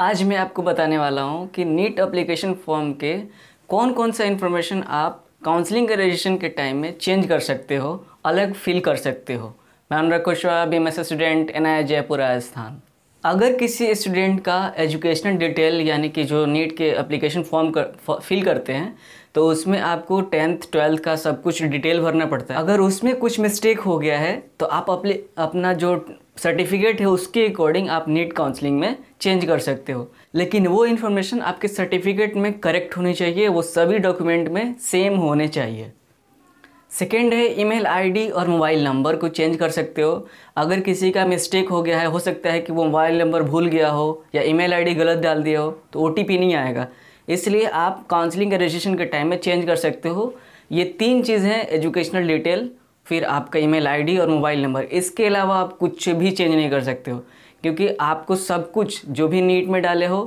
आज मैं आपको बताने वाला हूँ कि नीट अप्लीकेशन फॉर्म के कौन कौन सा इन्फॉर्मेशन आप काउंसलिंग के रजिस्ट्रेशन के टाइम में चेंज कर सकते हो अलग फील कर सकते हो मैं Anurag Kushwaha B M S student N I Jaipur Rajasthan अगर किसी स्टूडेंट का एजुकेशनल डिटेल यानी कि जो नीट के एप्लीकेशन फॉर्म कर फिल करते हैं तो उसमें आपको टेंथ ट्वेल्थ का सब कुछ डिटेल भरना पड़ता है अगर उसमें कुछ मिस्टेक हो गया है तो आप अपने अपना जो सर्टिफिकेट है उसके अकॉर्डिंग आप नीट काउंसलिंग में चेंज कर सकते हो लेकिन वो इन्फॉर्मेशन आपके सर्टिफिकेट में करेक्ट होनी चाहिए वो सभी डॉक्यूमेंट में सेम होने चाहिए सेकेंड है ईमेल आईडी और मोबाइल नंबर को चेंज कर सकते हो अगर किसी का मिस्टेक हो गया है हो सकता है कि वो मोबाइल नंबर भूल गया हो या ईमेल आईडी गलत डाल दिया हो तो ओ नहीं आएगा इसलिए आप काउंसलिंग के रजिस्ट्रेशन के टाइम में चेंज कर सकते हो ये तीन चीज़ हैं एजुकेशनल डिटेल फिर आपका ईमेल आईडी और मोबाइल नंबर इसके अलावा आप कुछ भी चेंज नहीं कर सकते हो क्योंकि आपको सब कुछ जो भी नीट में डाले हो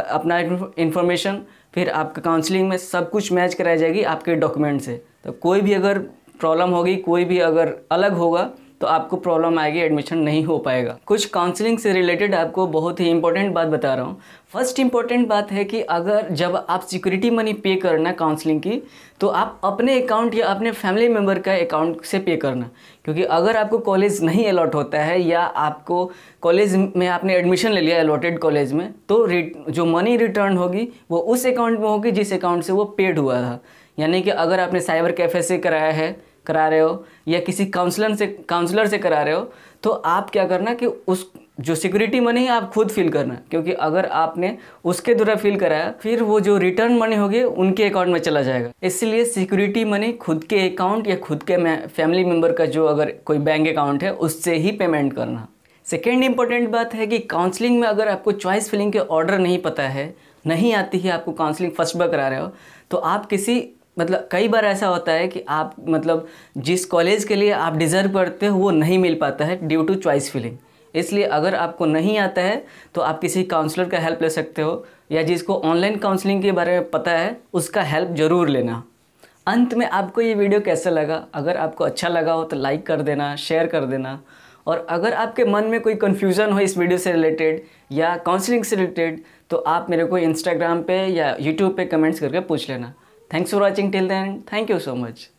अपना इन्फॉर्मेशन फिर आपका काउंसलिंग में सब कुछ मैच कराई जाएगी आपके डॉक्यूमेंट से तो कोई भी अगर प्रॉब्लम होगी कोई भी अगर अलग होगा तो आपको प्रॉब्लम आएगी एडमिशन नहीं हो पाएगा कुछ काउंसलिंग से रिलेटेड आपको बहुत ही इंपॉर्टेंट बात बता रहा हूँ फर्स्ट इंपॉर्टेंट बात है कि अगर जब आप सिक्योरिटी मनी पे करना काउंसलिंग की तो आप अपने अकाउंट या अपने फैमिली मेम्बर का अकाउंट से पे करना क्योंकि अगर आपको कॉलेज नहीं अलॉट होता है या आपको कॉलेज में आपने एडमिशन ले लिया अलॉटेड कॉलेज में तो जो मनी रिटर्न होगी वो उस अकाउंट में होगी जिस अकाउंट से वो पेड हुआ था यानी कि अगर आपने साइबर कैफ़े से कराया है करा रहे हो या किसी काउंसलर से काउंसलर से करा रहे हो तो आप क्या करना कि उस जो सिक्योरिटी मनी है आप खुद फील करना क्योंकि अगर आपने उसके द्वारा फील कराया फिर वो जो रिटर्न मनी होगी उनके अकाउंट में चला जाएगा इसलिए सिक्योरिटी मनी खुद के अकाउंट या खुद के फैमिली मेम्बर का जो अगर कोई बैंक अकाउंट है उससे ही पेमेंट करना सेकेंड इंपॉर्टेंट बात है कि काउंसलिंग में अगर आपको चॉइस फिलिंग के ऑर्डर नहीं पता है नहीं आती है आपको काउंसलिंग फर्स्ट बार करा रहे हो तो आप किसी मतलब कई बार ऐसा होता है कि आप मतलब जिस कॉलेज के लिए आप डिज़र्व करते हो वो नहीं मिल पाता है ड्यू टू चॉइस फिलिंग इसलिए अगर आपको नहीं आता है तो आप किसी काउंसलर का हेल्प ले सकते हो या जिसको ऑनलाइन काउंसलिंग के बारे में पता है उसका हेल्प ज़रूर लेना अंत में आपको ये वीडियो कैसा लगा अगर आपको अच्छा लगा हो तो लाइक कर देना शेयर कर देना और अगर आपके मन में कोई कन्फ्यूज़न हो इस वीडियो से रिलेटेड या काउंसलिंग से रिलेटेड तो आप मेरे को इंस्टाग्राम पे या यूट्यूब पे कमेंट्स करके पूछ लेना Thanks for watching till then. Thank you so much.